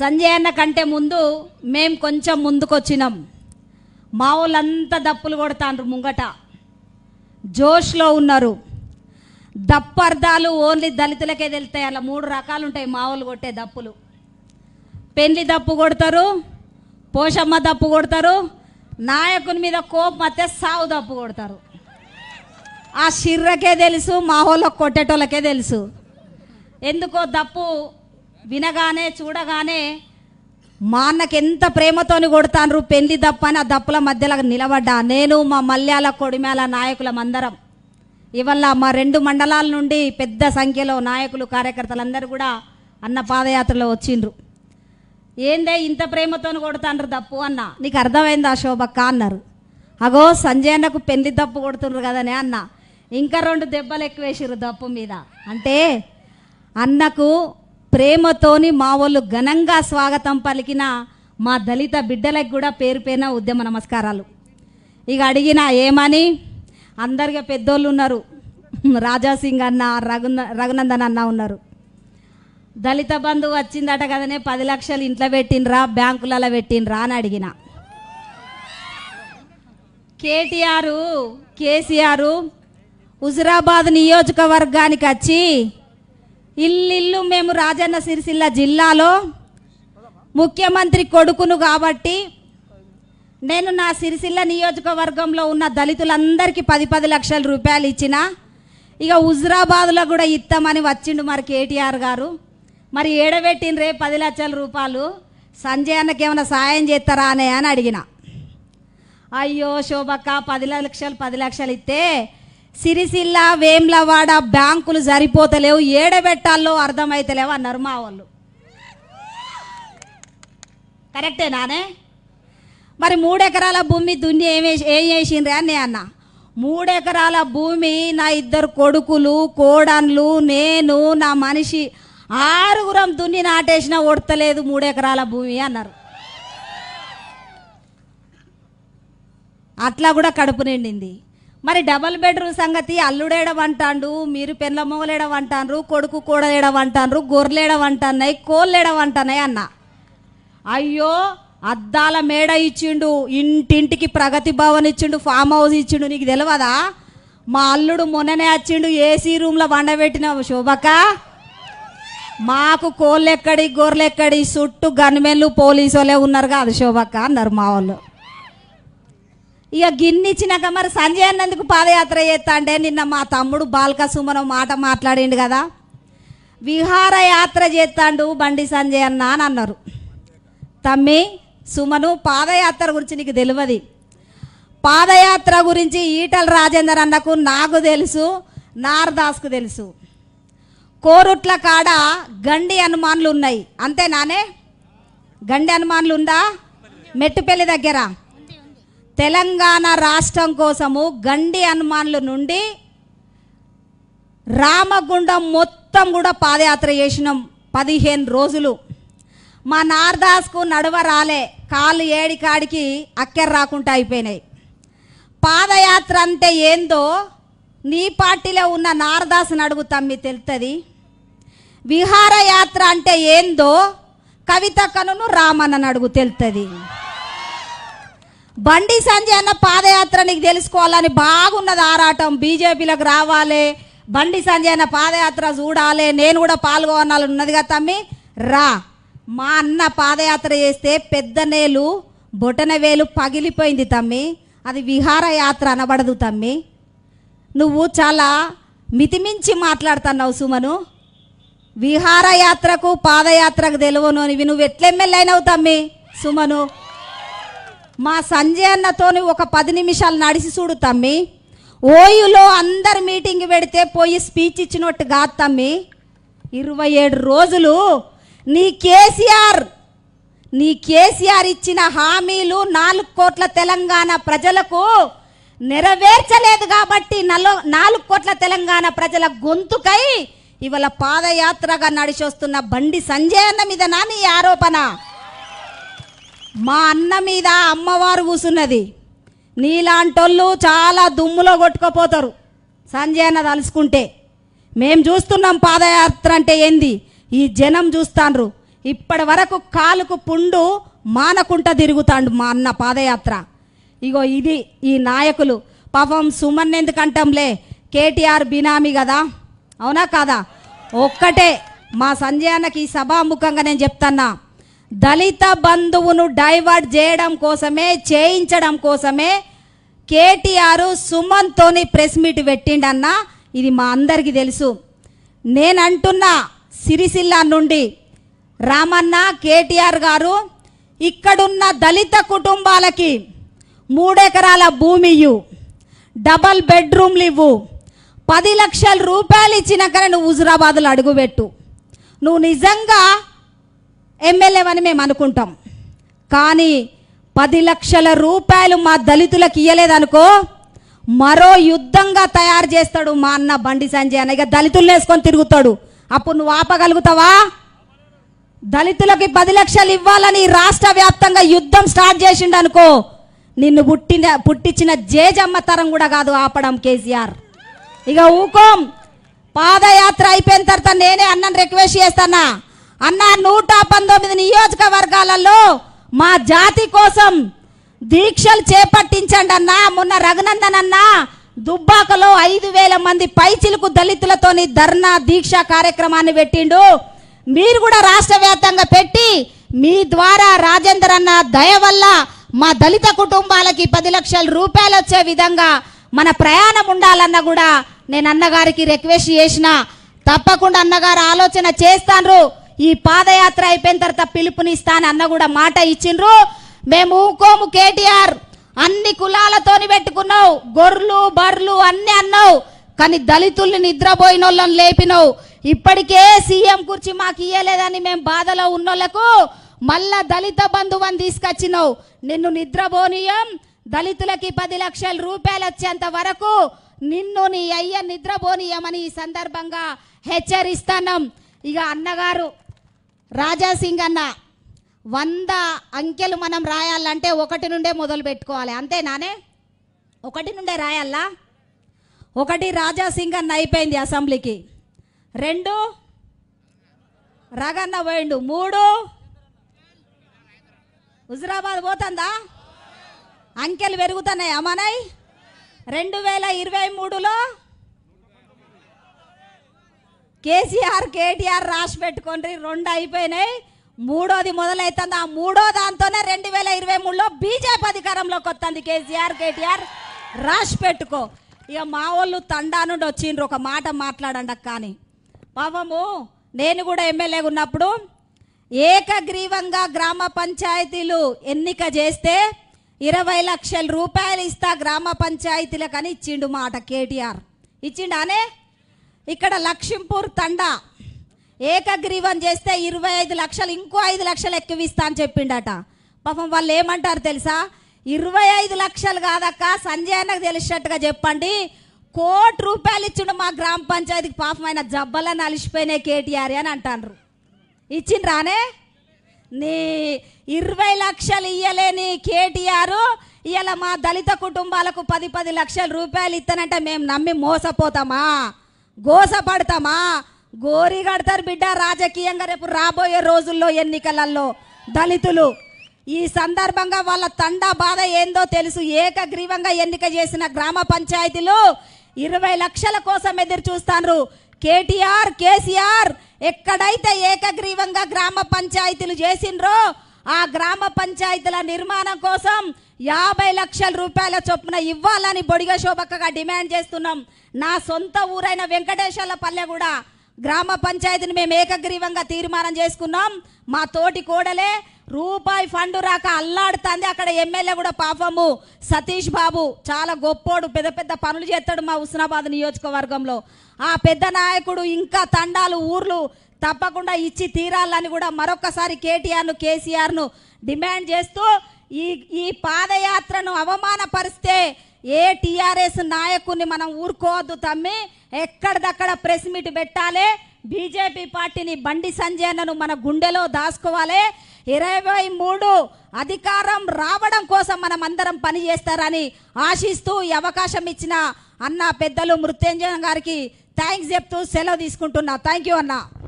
సంజయ్ అన్న కంటే ముందు మేము కొంచెం ముందుకొచ్చినాం మా వాళ్ళంతా దప్పులు కొడతాండ్రు ముంగట జోష్లో ఉన్నారు దప్పు అర్థాలు ఓన్లీ దళితులకే తెలుస్తాయి అలా మూడు రకాలు ఉంటాయి వాళ్ళు కొట్టే దప్పులు పెళ్లి దప్పు కొడతారు పోషమ్మ దప్పు కొడతారు నాయకుని మీద కోపం అయితే సావు దప్పు కొడతారు ఆ షిర్రకే తెలుసు మా వాళ్ళకి కొట్టేటోళ్ళకే తెలుసు ఎందుకో దప్పు వినగానే చూడగానే మా అన్నకి ఎంత ప్రేమతోని కొడతాను పెళ్లి దప్ప అని ఆ దప్పుల మధ్యలో నిలబడ్డా నేను మా మల్యాల కొడిమేల నాయకులం అందరం ఇవల్ల మా రెండు మండలాల నుండి పెద్ద సంఖ్యలో నాయకులు కార్యకర్తలందరూ కూడా అన్న పాదయాత్రలో వచ్చిండ్రు ఏందే ఇంత ప్రేమతోని కొడతాండ్రు దప్పు అన్న నీకు అర్థమైందా శోభక్క అన్నారు అగో సంజయ్ అన్నకు పెళ్లి దప్పు కొడుతుండ్రు కదనే అన్న ఇంకా రెండు దెబ్బలు ఎక్కువేసిర్రు దప్పు మీద అంటే అన్నకు ప్రేమతోని మా వాళ్ళు ఘనంగా స్వాగతం పలికిన మా దళిత బిడ్డలకు కూడా పేరు పేరున ఉద్యమ నమస్కారాలు ఇక అడిగిన ఏమని అందరిగా పెద్దోళ్ళు ఉన్నారు రాజాసింగ్ అన్న రఘున రఘునందన్ అన్న ఉన్నారు దళిత బంధువు వచ్చిందట కదనే పది లక్షలు ఇంట్లో పెట్టినరా బ్యాంకులలో పెట్టినరా అని అడిగిన కేటీఆర్ కేసీఆర్ హుజురాబాద్ నియోజకవర్గానికి వచ్చి ఇల్లు మేము రాజన్న సిరిసిల్ల జిల్లాలో ముఖ్యమంత్రి కొడుకును కాబట్టి నేను నా సిరిసిల్ల నియోజకవర్గంలో ఉన్న దళితులందరికీ పది పది లక్షల రూపాయలు ఇచ్చిన ఇక హుజరాబాద్లో కూడా ఇస్తామని వచ్చిండు మరి కేటీఆర్ గారు మరి రే పది లక్షల రూపాయలు సంజయ్ అన్నకి ఏమైనా సాయం చేస్తారా అనే అని అడిగిన అయ్యో శోభక్క పది లక్షలు పది లక్షలు ఇస్తే సిరిసిల్ల వేమ్లవాడ బ్యాంకులు సరిపోతలేవు ఏడబెట్టాల్లో అర్థమైతలేవు అన్నారు మా వాళ్ళు కరెక్టే నానే మరి మూడెకరాల భూమి దున్ని ఏమే ఏం చేసిండ్రే అని నేను అన్నా మూడెకరాల భూమి నా ఇద్దరు కొడుకులు కోడన్లు నేను నా మనిషి ఆరుగురం దున్ని నాటేసినా ఒడతలేదు మూడెకరాల భూమి అన్నారు అట్లా కూడా కడుపు నిండింది మరి డబల్ బెడ్రూమ్ సంగతి అల్లుడేయడం అంటాండు మీరు పెన్ల మొగలేయడం అంటాండ్రు కొడుకు కూడలేయడం అంటాండ్రు గొర్రెలేయడం అంటున్నాయి కోళ్ళేయడం అంటున్నాయి అన్న అయ్యో అద్దాల మేడ ఇచ్చిండు ఇంటింటికి ప్రగతి భవన్ ఇచ్చిండు ఫామ్ హౌస్ ఇచ్చిండు నీకు తెలియదా మా అల్లుడు మొన్ననే వచ్చిండు ఏసీ రూమ్లో వండబెట్టిన శోభక మాకు కోళ్ళెక్కడి ఎక్కడి చుట్టూ గన్మెన్లు పోలీసు వాళ్ళే ఉన్నారు కాదు శోభక్క అన్నారు మా వాళ్ళు ఇక గిన్నె ఇచ్చినాక మరి సంజయ్ అన్నందుకు పాదయాత్ర చేస్తాండే నిన్న మా తమ్ముడు బాల్క సుమన మాట మాట్లాడిండు కదా విహారయాత్ర చేస్తాడు బండి సంజయ్ అన్న అని అన్నారు తమ్మి సుమను పాదయాత్ర గురించి నీకు తెలియదు పాదయాత్ర గురించి ఈటల రాజేందర్ అన్నకు నాకు తెలుసు నారదాస్కు తెలుసు కోరుట్ల కాడ గండి అనుమానులు ఉన్నాయి అంతేనానే గండి అనుమానులు ఉందా మెట్టుపల్లి దగ్గర తెలంగాణ రాష్ట్రం కోసము గండి హనుమాన్ల నుండి రామగుండం మొత్తం కూడా పాదయాత్ర చేసినాం పదిహేను రోజులు మా నార్దాస్కు నడవ రాలే కాళ్ళు ఏడికాడికి అక్కెర రాకుండా అయిపోయినాయి పాదయాత్ర అంటే ఏందో నీ పార్టీలో ఉన్న నారదాసుని నడుగు తమ్మి తెలుస్తుంది విహారయాత్ర అంటే ఏందో కవిత కనును రామన్న నడుగు తెలుస్తుంది బండి సంజయ్ అన్న పాదయాత్ర నీకు తెలుసుకోవాలని బాగున్నది ఆరాటం బీజేపీలోకి రావాలి బండి సంజయ్ అన్న పాదయాత్ర చూడాలి నేను కూడా పాల్గొనాలని ఉన్నది కదా తమ్మి రా మా అన్న పాదయాత్ర చేస్తే పెద్ద బొటన బొటనవేలు పగిలిపోయింది తమ్మి అది విహారయాత్ర అనబడదు తమ్మి నువ్వు చాలా మితిమించి మాట్లాడుతున్నావు సుమను విహారయాత్రకు పాదయాత్రకు తెలువను నువ్వు ఎట్లెమ్మెల్యే అయినావు తమ్మి సుమను మా సంజయ్ అన్నతోని ఒక పది నిమిషాలు నడిచి చూడు తమ్మి ఓయులో అందరు మీటింగ్ పెడితే పోయి స్పీచ్ ఇచ్చినట్టు కాదు తమ్మి ఇరవై ఏడు రోజులు నీ కేసీఆర్ నీ కేసీఆర్ ఇచ్చిన హామీలు నాలుగు కోట్ల తెలంగాణ ప్రజలకు నెరవేర్చలేదు కాబట్టి నలో నాలుగు కోట్ల తెలంగాణ ప్రజల గొంతుకై ఇవాళ పాదయాత్రగా నడిచొస్తున్న బండి సంజయ్ అన్న మీద నా నీ ఆరోపణ మా అన్న మీద అమ్మవారు కూసున్నది నీలాంటోళ్ళు చాలా దుమ్ములో కొట్టుకుపోతారు సంజయ్ అన్న తలుసుకుంటే మేము చూస్తున్నాం పాదయాత్ర అంటే ఏంది ఈ జనం చూస్తాండ్రు ఇప్పటి వరకు కాలుకు పుండు మానకుంట తిరుగుతాండు మా అన్న పాదయాత్ర ఇగో ఇది ఈ నాయకులు పాపం సుమన్ ఎందుకంటాంలే కేటీఆర్ బినామీ కదా అవునా కాదా ఒక్కటే మా సంజయ్ అన్నకి సభాముఖంగా నేను చెప్తాన్నా దళిత బంధువును డైవర్ట్ చేయడం కోసమే చేయించడం కోసమే కేటీఆర్ సుమన్తోని ప్రెస్ మీట్ పెట్టిండన్న ఇది మా అందరికీ తెలుసు నేనంటున్నా సిరిసిల్ల నుండి రామన్న కేటీఆర్ గారు ఇక్కడున్న దళిత కుటుంబాలకి మూడెకరాల భూమి ఇవ్వు డబల్ బెడ్రూమ్లు ఇవ్వు పది లక్షల రూపాయలు ఇచ్చినాకనే నువ్వు హుజురాబాద్లో అడుగుపెట్టు నువ్వు నిజంగా అని మేము అనుకుంటాం కానీ పది లక్షల రూపాయలు మా దళితులకు ఇయ్యలేదనుకో మరో యుద్ధంగా తయారు చేస్తాడు మా అన్న బండి సంజయ్ అనే ఇక దళితులు వేసుకొని తిరుగుతాడు అప్పుడు నువ్వు ఆపగలుగుతావా దళితులకి పది లక్షలు ఇవ్వాలని రాష్ట్ర వ్యాప్తంగా యుద్ధం స్టార్ట్ చేసిండు అనుకో నిన్ను పుట్టిన పుట్టించిన జేజమ్మ తరం కూడా కాదు ఆపడం కేసీఆర్ ఇక ఊకోం పాదయాత్ర అయిపోయిన తర్వాత నేనే అన్నను రిక్వెస్ట్ చేస్తానా అన్న నూట పంతొమ్మిది నియోజకవర్గాలలో మా జాతి కోసం దీక్షలు చేపట్టించండి అన్న మొన్న రఘునందన్ అన్న దుబ్బాకలో ఐదు వేల మంది పైచిలుకు దళితులతోని ధర్నా దీక్ష కార్యక్రమాన్ని పెట్టిండు మీరు కూడా రాష్ట్ర వ్యాప్తంగా పెట్టి మీ ద్వారా రాజేందర్ అన్న దయ వల్ల మా దళిత కుటుంబాలకి పది లక్షల రూపాయలు వచ్చే విధంగా మన ప్రయాణం ఉండాలన్న కూడా నేను అన్నగారికి రిక్వెస్ట్ చేసిన తప్పకుండా అన్నగారు ఆలోచన చేస్తాను ఈ పాదయాత్ర అయిపోయిన తర్వాత అన్న కూడా మాట ఇచ్చిండ్రు మేము ఊకోము కేటీఆర్ అన్ని కులాలతోని పెట్టుకున్నావు గొర్రెలు బర్రెలు అన్ని అన్నావు కానీ దళితుల్ని నిద్రపోయిన వాళ్ళని లేపినవు ఇప్పటికే సీఎం కూర్చి మాకు ఇయ్యలేదని మేము బాధలో ఉన్నోళ్లకు మళ్ళా దళిత బంధువన్ తీసుకొచ్చినావు నిన్ను నిద్రపోనీయం దళితులకి పది లక్షల రూపాయలు వచ్చేంత వరకు నిన్ను నీ అయ్య నిద్రపోనీయమని ఈ సందర్భంగా హెచ్చరిస్తాను ఇక అన్నగారు రాజాసింగ్ అన్న వంద అంకెలు మనం రాయాలంటే ఒకటి నుండే మొదలు పెట్టుకోవాలి అంతేనానే ఒకటి నుండే రాయాలా ఒకటి రాజాసింగ్ అన్న అయిపోయింది అసెంబ్లీకి రెండు రగన్న పోయిండు మూడు హుజరాబాద్ పోతుందా అంకెలు పెరుగుతున్నాయి అమ్మనాయ్ రెండు వేల ఇరవై మూడులో కేసీఆర్ కేటీఆర్ రాసి పెట్టుకోండి రెండు అయిపోయినాయి మూడోది మొదలైతుంది ఆ మూడో దాంతోనే రెండు వేల ఇరవై మూడులో బీజేపీ అధికారంలోకి వస్తుంది కేసీఆర్ కేటీఆర్ రాసి పెట్టుకో ఇక మా వాళ్ళు తండా నుండి వచ్చిండ్రు ఒక మాట మాట్లాడండి కానీ పాపము నేను కూడా ఎమ్మెల్యేగా ఉన్నప్పుడు ఏకగ్రీవంగా గ్రామ పంచాయతీలు ఎన్నిక చేస్తే ఇరవై లక్షల రూపాయలు ఇస్తా గ్రామ పంచాయతీలకని ఇచ్చిండు మాట కేటీఆర్ ఇచ్చిండానే ఇక్కడ లక్ష్మీపూర్ తండా ఏకగ్రీవం చేస్తే ఇరవై ఐదు లక్షలు ఇంకో ఐదు లక్షలు ఎక్కువిస్తా అని చెప్పిండట పాపం వాళ్ళు ఏమంటారు తెలుసా ఇరవై ఐదు లక్షలు కాదక్క సంజయ్ అన్నకు తెలిసినట్టుగా చెప్పండి కోటి రూపాయలు ఇచ్చిండు మా గ్రామ పంచాయతీకి పాపమైన జబ్బలను అలిసిపోయినాయి కేటీఆర్ అని అంటారు ఇచ్చిండ్రానే నీ ఇరవై లక్షలు ఇయ్యలేని కేటీఆర్ ఇవాళ మా దళిత కుటుంబాలకు పది పది లక్షల రూపాయలు ఇస్తానంటే మేము నమ్మి మోసపోతామా గోసపడతామా గోరి కడతారు బిడ్డ రాజకీయంగా రేపు రాబోయే రోజుల్లో ఎన్నికలలో దళితులు ఈ సందర్భంగా వాళ్ళ తండా బాధ ఏందో తెలుసు ఏకగ్రీవంగా ఎన్నిక చేసిన గ్రామ పంచాయతీలు ఇరవై లక్షల కోసం ఎదురు చూస్తారు కేటీఆర్ కేసీఆర్ ఎక్కడైతే ఏకగ్రీవంగా గ్రామ పంచాయతీలు చేసిండ్రో ఆ గ్రామ పంచాయతీల నిర్మాణం కోసం యాభై లక్షల రూపాయల చొప్పున ఇవ్వాలని బొడిగ శోభక్కగా డిమాండ్ చేస్తున్నాం నా సొంత ఊరైన పల్లె కూడా గ్రామ పంచాయతీని మేము ఏకగ్రీవంగా తీర్మానం చేసుకున్నాం మా తోటి కోడలే రూపాయి ఫండ్ రాక అల్లాడుతుంది అక్కడ ఎమ్మెల్యే కూడా పాపము సతీష్ బాబు చాలా గొప్పోడు పెద్ద పెద్ద పనులు చేస్తాడు మా హుస్నాబాద్ నియోజకవర్గంలో ఆ పెద్ద నాయకుడు ఇంకా తండాలు ఊర్లు తప్పకుండా ఇచ్చి తీరాలని కూడా మరొకసారి కేటీఆర్ను కేసీఆర్ను డిమాండ్ చేస్తూ ఈ ఈ పాదయాత్రను అవమానపరిస్తే ఏ టీఆర్ఎస్ నాయకుని మనం ఊరుకోవద్దు తమ్మి ఎక్కడిదక్కడ ప్రెస్ మీట్ పెట్టాలి బీజేపీ పార్టీని బండి సంజయనను మన గుండెలో దాసుకోవాలి ఇరవై మూడు అధికారం రావడం కోసం మనం అందరం పనిచేస్తారని ఆశిస్తూ ఈ అవకాశం ఇచ్చిన అన్న పెద్దలు మృత్యుంజయ గారికి థ్యాంక్స్ చెప్తూ సెలవు తీసుకుంటున్నా థ్యాంక్ యూ అన్నా